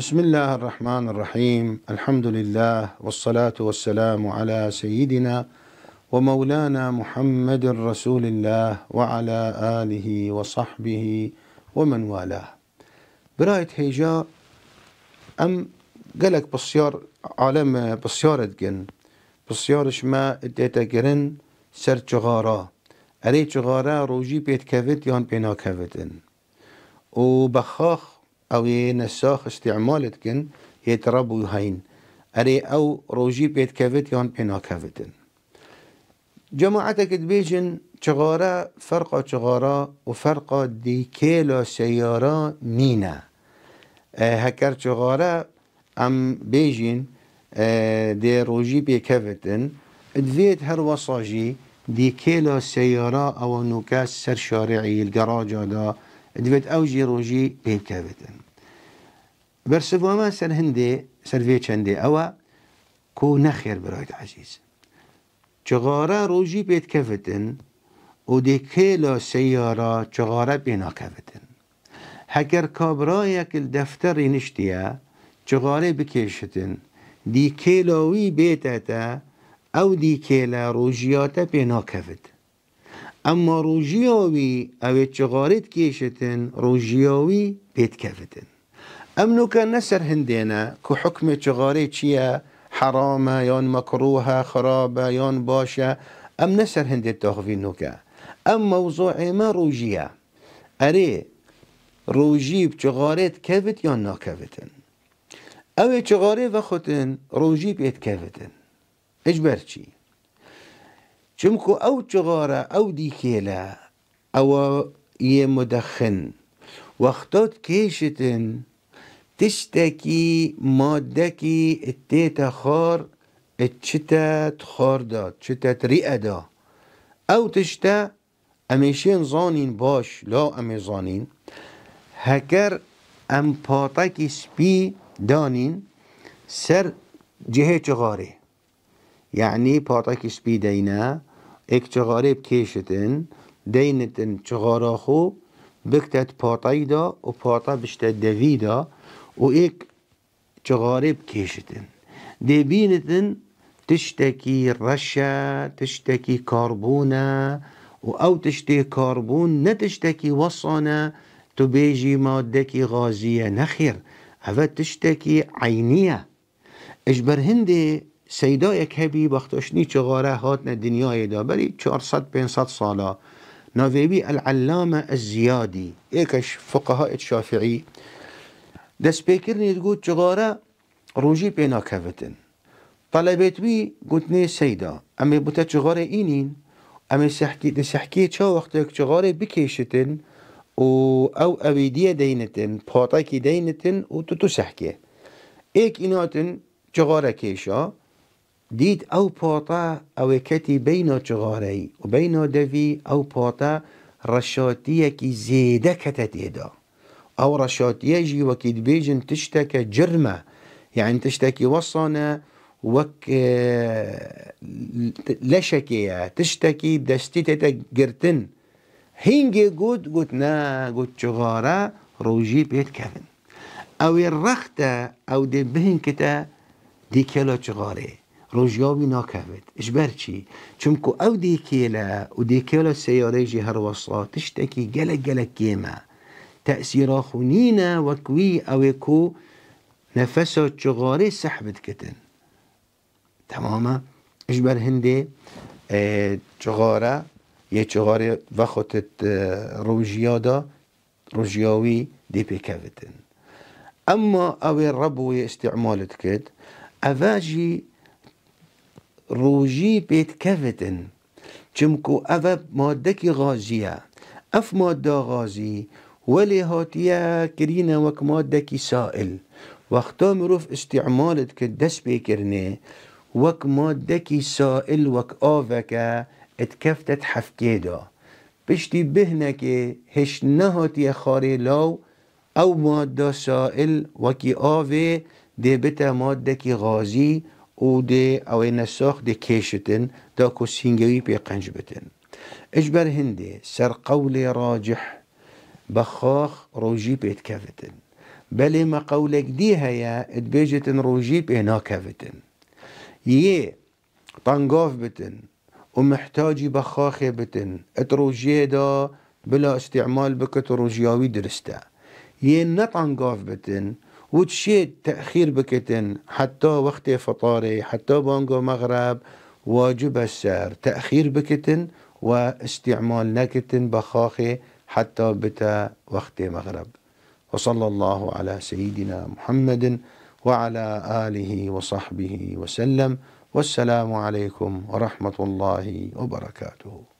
بسم الله الرحمن الرحيم الحمد لله والصلاة والسلام على سيدنا ومولانا محمد رسول الله وعلى آله وصحبه ومن والاه برايت هيجا أم قالك بصيار عالم بصيار شما اديتا ما سر جغارا أري جغارا روجي بيت كفت يان بينا كفتن وبخاخ او نساخ استعمالت کن هين اري او روژی پیت کفت یان پینا کفتن جماعتك تبيجن چغارة فرقة چغارة وفرقة دي كيلو سيارة نينا آه، هكر چغارا ام بيجن آه، دي روجي بي كفتن دويت هر وصاجي دي كيلو سيارة او نوكاس سر شارعي الجراجة دا دويت اوجي روجي بي كفتن بەرسبووەمە سەر هەندێ سەرێ چەندێ ئەوە کۆ نەخێر برۆیت عزیز. چغارە ڕۆژی پێت کەفتن و دێکێ لە سەیارە چغارە پێناکەفتن. هەگەر کابراایەک دەفتەڕی نیشتە چغارێ بکێشتن، دیکێلاوی بێتەتە ئەو روجياتا لە ڕۆژیاتە اما روجياوي او ئەوێ كيشتن روجياوي بيت كفتن امنوك نسر هندينا كو حكم چغاري حرامة يون مكروهة خرابة يون باشا ام نسر هندي نوكا ام موضوع ما روجيا اري روجي بچغاريت كفت يون ناكفتن او تغاري وخوتن روجي بيت كفتن تشي چمكو او تغارة او ديكيلا او يمدخن وقتات كيشتن تشتکی مادکی التیتا خار اتشتت خار داد چتت ریه دا او تشتا امیشین زانین باش لا امی زانین هکر ام پاتکی سپی دانین سر جهه چغاره یعنی پاتکی سپی دینا اک چغاره بکیشتن دینتن چغارا خو بکتت پاتای دا و پاتا بشتت دوی دا وإيك جغارب كيشتن ديبينتن تشتكي رشا تشتكي كربونا أو تشتكي كربون نتشتكي وصانا تبيجي مادكي غازية نخير أفا تشتكي عينية اجبر هندي سيدايك هبي بختوشني چغاره هاتنا دنياي دا بري 400-500 سالا نوفيبي العلامة الزيادي ايكش فقهاء الشافعي دست پیکر نید گود چگارا روژی پینا کفتن طلبت بي گود نی سیدا امی بوتا چگارا اينين امي سحکی دی سحکی چا وقتی چگارا بکیشتن و او اویدی دينتن پاتاکی دينتن و تو تو ايك ایک ایناتن كيشا کیشا او پاتا او کتی بینا چگارای و بینا دوی او پاتا رشاتی اکی زیده کتا أو رشوت يجي وكيد بيجن تشتكى جرمة يعني تشتكي وصنا وك لشكية تشتكي دستي جرتن هينجي قد قد نا قد شغارة روجي بيت كفن او الرختة او دي بهن كتا دي كيلو شغاري روجيوبي اش اشبرشي چونكو او دي كيلا ودي كيلو سياريجي هر وصا تشتكي قلق قلق كيما تأثير خونينا وكوي أويكو نفسه تشغاري سحبت كتن تماما اجبر هندي آه، تشغارة يا چهار وخطة آه، روژیا روجياوي دي بي كافتن اما او الربو استعمالت كت أفاجي روجي بيت كافتن جمكو أفا ماده غازية اف ماده غازي ولی هاتيا كرينا وک ماده کی سائل وقتا مروف استعمالت که دست بکرنه وک ماده کی سائل وک اتكفتت اتکفتت بشتي دا بهنه که هش نهاتی خاره لو او ماده سائل وکی آوه ده بتا ماده کی غازی او ده او نساخ ده کشتن دا کسینگوی پی قنج بتن اجبر هنده سر قول راجح بخاخ روجي بيت كافتن بلي ما قولك دي هيا اتبيجتن روجي بينا كافتن يي طنقوف بتن ومحتاجي بخاخي بتن اتروجي دا بلا استعمال بكت روجياوي درستا يي نطنقوف بتن وتشيد تأخير بكتن حتى وقت فطاري حتى بانقو مغرب واجب السعر تأخير بكتن واستعمال نكتن بخاخي حتى بتا وقت مغرب وصلى الله على سيدنا محمد وعلى آله وصحبه وسلم والسلام عليكم ورحمة الله وبركاته